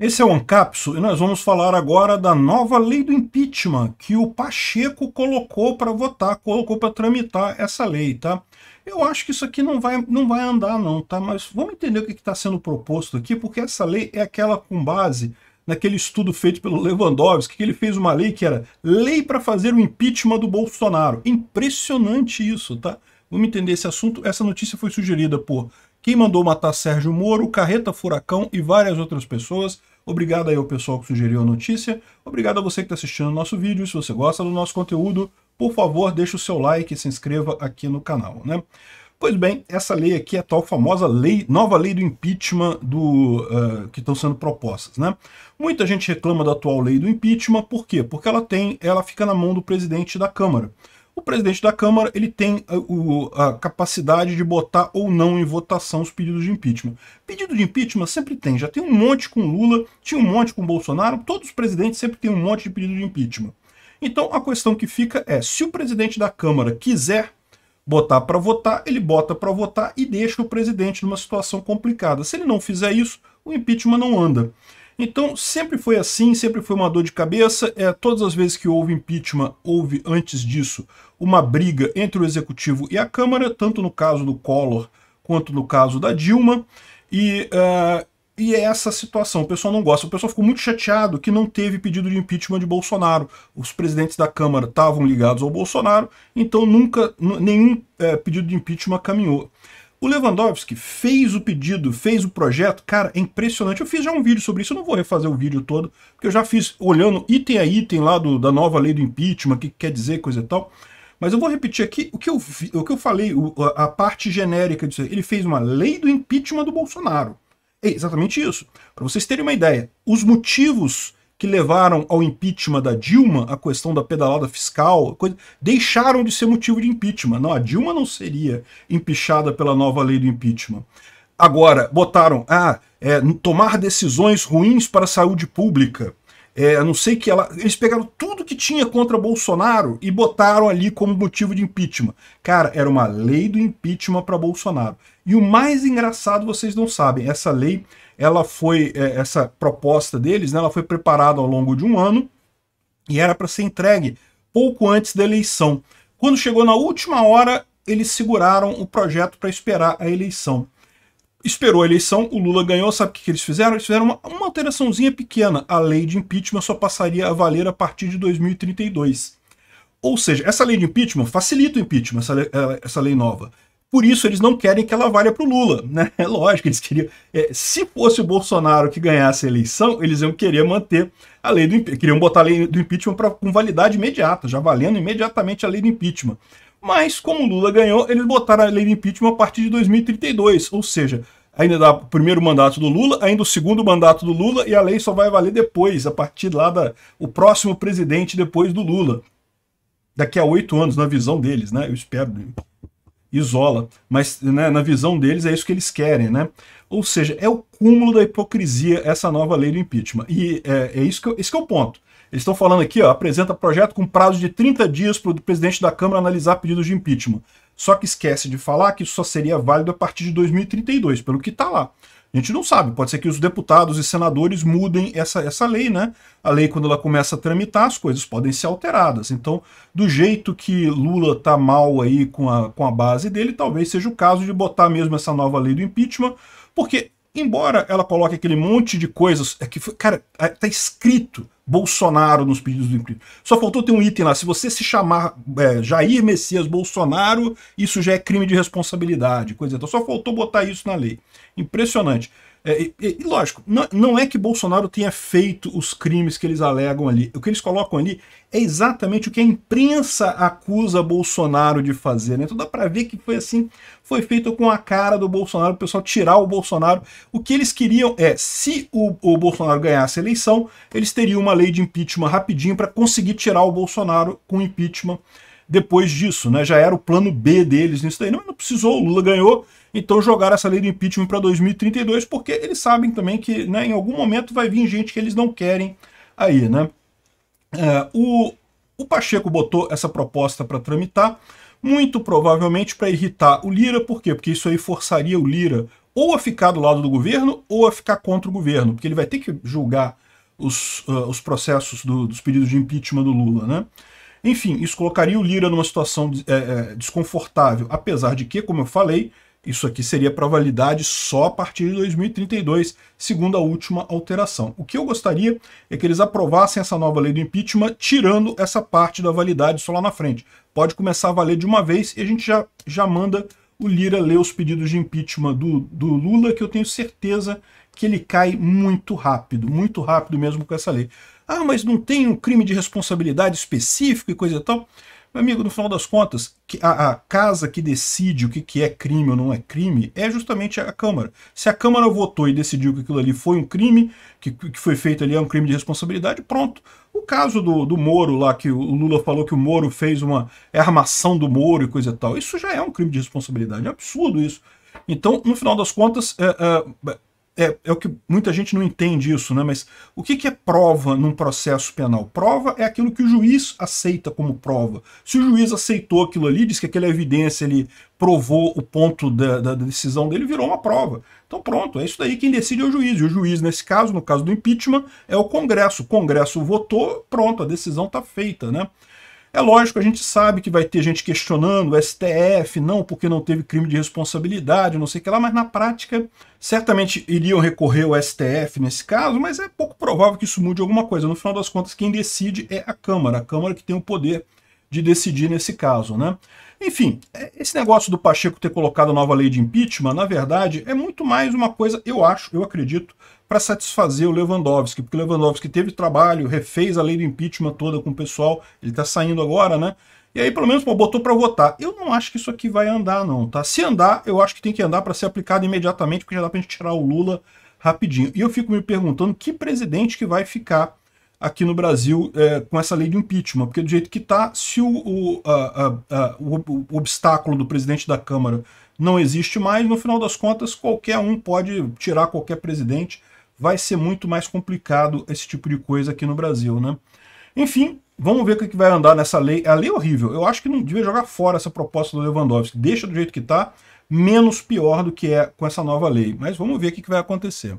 Esse é o Ancapso e nós vamos falar agora da nova lei do impeachment que o Pacheco colocou para votar, colocou para tramitar essa lei, tá? Eu acho que isso aqui não vai, não vai andar não, tá? Mas vamos entender o que está sendo proposto aqui, porque essa lei é aquela com base naquele estudo feito pelo Lewandowski, que ele fez uma lei que era lei para fazer o impeachment do Bolsonaro. Impressionante isso, tá? Vamos entender esse assunto. Essa notícia foi sugerida por quem mandou matar Sérgio Moro, Carreta Furacão e várias outras pessoas Obrigado aí ao pessoal que sugeriu a notícia. Obrigado a você que está assistindo o nosso vídeo. Se você gosta do nosso conteúdo, por favor, deixe o seu like e se inscreva aqui no canal, né? Pois bem, essa lei aqui é a tal famosa lei, nova lei do impeachment do, uh, que estão sendo propostas, né? Muita gente reclama da atual lei do impeachment, por quê? Porque ela tem, ela fica na mão do presidente da Câmara o presidente da Câmara ele tem a, ah, a, capacidade de botar ou não em votação os pedidos de impeachment. Pedido de impeachment sempre tem, já tem um monte com Lula, tinha um monte com Bolsonaro, todos os presidentes sempre têm um monte de pedido de impeachment. Então a questão que fica é, se o presidente da Câmara quiser botar para votar, ele bota para votar e deixa o presidente numa situação complicada. Se ele não fizer isso, o impeachment não anda. Então, sempre foi assim, sempre foi uma dor de cabeça. É, todas as vezes que houve impeachment, houve antes disso uma briga entre o Executivo e a Câmara, tanto no caso do Collor quanto no caso da Dilma. E, uh, e é essa situação. O pessoal não gosta. O pessoal ficou muito chateado que não teve pedido de impeachment de Bolsonaro. Os presidentes da Câmara estavam ligados ao Bolsonaro, então nunca nenhum é, pedido de impeachment caminhou. O Lewandowski fez o pedido, fez o projeto, cara, é impressionante. Eu fiz já um vídeo sobre isso, eu não vou refazer o vídeo todo, porque eu já fiz olhando item a item lá do, da nova lei do impeachment, o que quer dizer, coisa e tal. Mas eu vou repetir aqui o que eu, vi, o que eu falei, o, a parte genérica disso. Ele fez uma lei do impeachment do Bolsonaro. É exatamente isso. Para vocês terem uma ideia, os motivos que levaram ao impeachment da Dilma, a questão da pedalada fiscal, coisa, deixaram de ser motivo de impeachment. Não, a Dilma não seria empichada pela nova lei do impeachment. Agora, botaram, ah, é, tomar decisões ruins para a saúde pública. É, não sei que ela. Eles pegaram tudo que tinha contra Bolsonaro e botaram ali como motivo de impeachment. Cara, era uma lei do impeachment para Bolsonaro. E o mais engraçado, vocês não sabem, essa lei ela foi é, essa proposta deles, né, ela foi preparada ao longo de um ano e era para ser entregue pouco antes da eleição. Quando chegou na última hora, eles seguraram o projeto para esperar a eleição. Esperou a eleição, o Lula ganhou, sabe o que, que eles fizeram? Eles fizeram uma, uma alteraçãozinha pequena. A lei de impeachment só passaria a valer a partir de 2032. Ou seja, essa lei de impeachment facilita o impeachment, essa lei, essa lei nova. Por isso eles não querem que ela valha para o Lula, né? É lógico, eles queriam. É, se fosse o Bolsonaro que ganhasse a eleição, eles iam querer manter a lei do queriam botar a lei do impeachment pra, com validade imediata, já valendo imediatamente a lei do impeachment. Mas como o Lula ganhou, eles botaram a lei do impeachment a partir de 2032, ou seja, ainda dá o primeiro mandato do Lula, ainda o segundo mandato do Lula e a lei só vai valer depois, a partir lá da o próximo presidente depois do Lula daqui a oito anos, na visão deles, né? Eu espero isola. Mas né, na visão deles é isso que eles querem, né? Ou seja, é o cúmulo da hipocrisia essa nova lei do impeachment. E é, é isso que eu, esse que é o ponto. Eles estão falando aqui, ó, apresenta projeto com prazo de 30 dias para o presidente da Câmara analisar pedidos de impeachment. Só que esquece de falar que isso só seria válido a partir de 2032, pelo que está lá. A gente não sabe, pode ser que os deputados e senadores mudem essa, essa lei, né? A lei, quando ela começa a tramitar, as coisas podem ser alteradas. Então, do jeito que Lula tá mal aí com a, com a base dele, talvez seja o caso de botar mesmo essa nova lei do impeachment, porque embora ela coloque aquele monte de coisas, é que foi, cara, é, tá escrito Bolsonaro nos pedidos do impeachment. Só faltou ter um item lá, se você se chamar é, Jair Messias Bolsonaro, isso já é crime de responsabilidade, coisa então só faltou botar isso na lei. Impressionante. É, e, e, lógico, não, não é que Bolsonaro tenha feito os crimes que eles alegam ali. O que eles colocam ali é exatamente o que a imprensa acusa Bolsonaro de fazer. Né? Então dá para ver que foi assim, foi feito com a cara do Bolsonaro, o pessoal tirar o Bolsonaro. O que eles queriam é, se o, o Bolsonaro ganhasse a eleição, eles teriam uma lei de impeachment rapidinho para conseguir tirar o Bolsonaro com impeachment depois disso, né? Já era o plano B deles nisso daí. Não, não precisou, o Lula ganhou, então jogaram essa lei do impeachment para 2032, porque eles sabem também que né, em algum momento vai vir gente que eles não querem aí, né? É, o, o Pacheco botou essa proposta para tramitar, muito provavelmente para irritar o Lira, por quê? Porque isso aí forçaria o Lira ou a ficar do lado do governo ou a ficar contra o governo, porque ele vai ter que julgar os, uh, os processos do, dos pedidos de impeachment do Lula, né? Enfim, isso colocaria o Lira numa situação é, é, desconfortável, apesar de que, como eu falei, isso aqui seria para validade só a partir de 2032, segundo a última alteração. O que eu gostaria é que eles aprovassem essa nova lei do impeachment, tirando essa parte da validade só lá na frente. Pode começar a valer de uma vez e a gente já, já manda o Lira ler os pedidos de impeachment do, do Lula, que eu tenho certeza que ele cai muito rápido, muito rápido mesmo com essa lei. Ah, mas não tem um crime de responsabilidade específico e coisa e tal. Meu amigo, no final das contas, a, a casa que decide o que, que é crime ou não é crime é justamente a Câmara. Se a Câmara votou e decidiu que aquilo ali foi um crime, que, que foi feito ali é um crime de responsabilidade, pronto. O caso do, do Moro lá, que o Lula falou que o Moro fez uma armação do Moro e coisa e tal, isso já é um crime de responsabilidade, é um absurdo isso. Então, no final das contas, é, é é, é o que muita gente não entende isso, né? mas o que, que é prova num processo penal? Prova é aquilo que o juiz aceita como prova. Se o juiz aceitou aquilo ali, diz que aquela evidência ele provou o ponto da, da decisão dele, virou uma prova. Então pronto, é isso daí quem decide é o juiz. E o juiz, nesse caso, no caso do impeachment, é o Congresso. O Congresso votou, pronto, a decisão está feita. né? É lógico, a gente sabe que vai ter gente questionando o STF, não, porque não teve crime de responsabilidade, não sei o que lá, mas na prática, certamente iriam recorrer ao STF nesse caso, mas é pouco provável que isso mude alguma coisa. No final das contas, quem decide é a Câmara, a Câmara que tem o poder de decidir nesse caso, né? Enfim, é, esse negócio do Pacheco ter colocado a nova lei de impeachment, na verdade, é muito mais uma coisa, eu acho, eu acredito, para satisfazer o Lewandowski, porque o Lewandowski teve trabalho, refez a lei do impeachment toda com o pessoal, ele está saindo agora, né? E aí, pelo menos, pô, botou para votar. Eu não acho que isso aqui vai andar, não, tá? Se andar, eu acho que tem que andar para ser aplicado imediatamente, porque já dá para gente tirar o Lula rapidinho. E eu fico me perguntando que presidente que vai ficar aqui no Brasil é, com essa lei de impeachment, porque do jeito que está, se o, o, a, a, o, o, obstáculo do presidente da Câmara não existe mais, no final das contas, qualquer um pode tirar qualquer presidente. Vai ser muito mais complicado esse tipo de coisa aqui no Brasil, né? Enfim, vamos ver o que vai andar nessa lei. A lei é horrível. Eu acho que não devia jogar fora essa proposta do Lewandowski. Deixa do jeito que está, menos pior do que é com essa nova lei. Mas vamos ver o que vai acontecer.